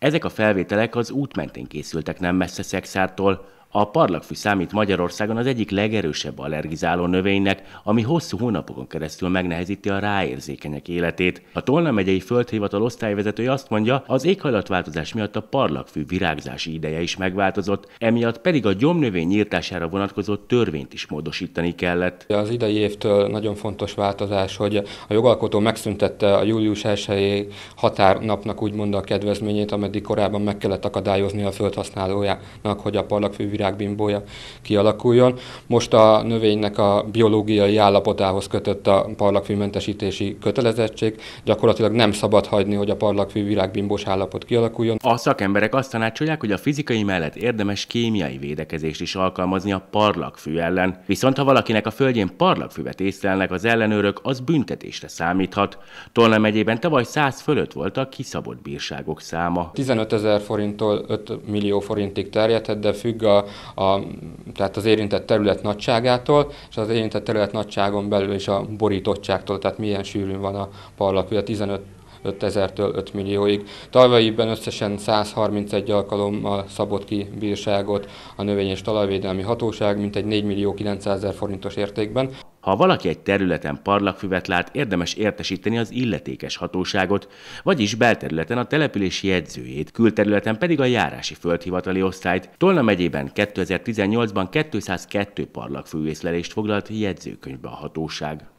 Ezek a felvételek az út mentén készültek nem messze Szexártól, a parlagfű számít Magyarországon az egyik legerősebb allergizáló növénynek, ami hosszú hónapokon keresztül megnehezíti a ráérzékenyek életét. A Tolna megyei földhivatal osztályvezetője azt mondja, az éghajlatváltozás miatt a parlagfű virágzási ideje is megváltozott, emiatt pedig a gyomnövény nyírtására vonatkozó törvényt is módosítani kellett. Az idei évtől nagyon fontos változás, hogy a jogalkotó megszüntette a július 1 határnapnak úgymond a kedvezményét, ameddig korábban meg kellett akadályozni a földhasználójának, hogy a parlagfű virágbimbója kialakuljon. Most a növénynek a biológiai állapotához kötött a parlagfűmentesítési kötelezettség, gyakorlatilag nem szabad hagyni, hogy a parlagfű virágbimbós állapot kialakuljon. A szakemberek azt tanácsolják, hogy a fizikai mellett érdemes kémiai védekezést is alkalmazni a parlagfű ellen. Viszont ha valakinek a földjén parlagfüvet észlelnek az ellenőrök, az büntetésre számíthat. Tolna megyében tavaly 100 fölött volt a kiszabott bírságok száma. 15 ezer forinttól 5 millió forintig terjedhet, de függ a a, tehát az érintett terület nagyságától, és az érintett terület nagyságon belül is a borítottságtól, tehát milyen sűrűn van a ugye 15 5000-től 5 millióig. Tavalyiben összesen 131 alkalommal szabott ki bírságot a Növény- és Talajvédelmi Hatóság, mintegy 4 millió 900 ezer forintos értékben. Ha valaki egy területen parlagfüvet lát, érdemes értesíteni az illetékes hatóságot, vagyis belterületen a települési jegyzőjét, külterületen pedig a járási földhivatali osztályt. Tolna megyében 2018-ban 202 parlagfűészlelést foglalt jegyzőkönyvbe a hatóság.